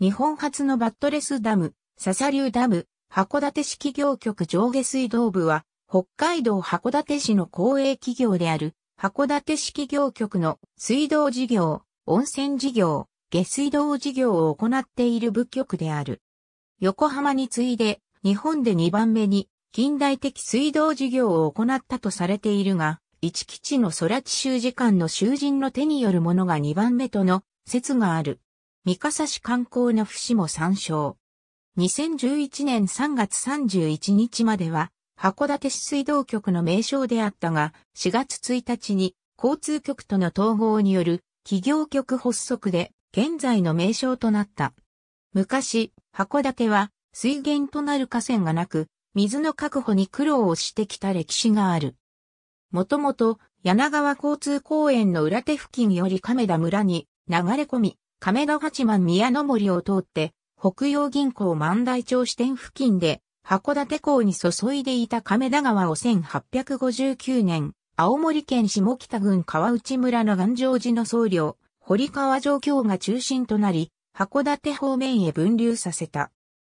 日本初のバットレスダム、笹流ダム、函館市企業局上下水道部は、北海道函館市の公営企業である、函館市企業局の水道事業、温泉事業、下水道事業を行っている部局である。横浜に次いで、日本で2番目に近代的水道事業を行ったとされているが、一基地の空地集時間の囚人の手によるものが2番目との説がある。三笠市観光の節も参照。2011年3月31日までは、函館市水道局の名称であったが、4月1日に交通局との統合による企業局発足で現在の名称となった。昔、函館は水源となる河川がなく、水の確保に苦労をしてきた歴史がある。もともと柳川交通公園の裏手付近より亀田村に流れ込み、亀戸八幡宮の森を通って、北洋銀行万代町支店付近で、函館港に注いでいた亀田川を1859年、青森県下北郡川内村の岩城寺の僧侶、堀川上京が中心となり、函館方面へ分流させた。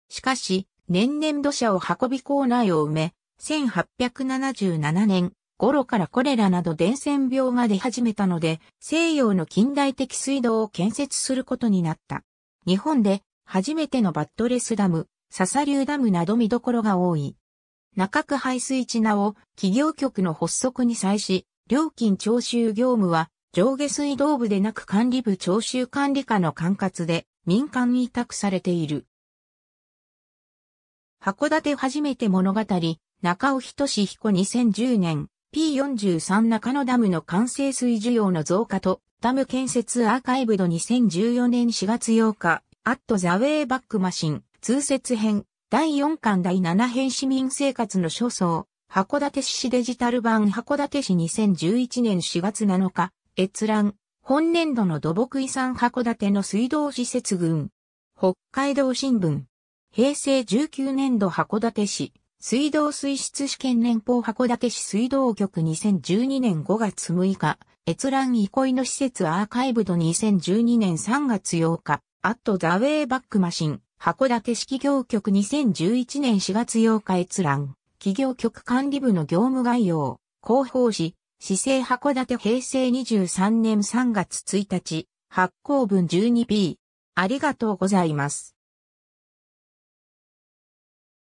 しかし、年々土砂を運び港内を埋め、1877年、頃からコレラなど伝染病が出始めたので、西洋の近代的水道を建設することになった。日本で初めてのバットレスダム、笹流ダムなど見どころが多い。中区排水地名を企業局の発足に際し、料金徴収業務は上下水道部でなく管理部徴収管理課の管轄で民間委託されている。函館初めて物語、中尾仁彦2010年、P43 中野ダムの完成水需要の増加と、ダム建設アーカイブド2014年4月8日、アットザウェイバックマシン、通説編、第4巻第7編市民生活の書層、函館市デジタル版函館市2011年4月7日、閲覧、本年度の土木遺産函館の水道施設群、北海道新聞、平成19年度函館市、水道水質試験連邦函館市水道局2012年5月6日、閲覧憩いの施設アーカイブド2012年3月8日、アットザウェイバックマシン、函館市企業局2011年4月8日閲覧、企業局管理部の業務概要、広報誌、市政函館平成23年3月1日、発行分 12B。ありがとうございます。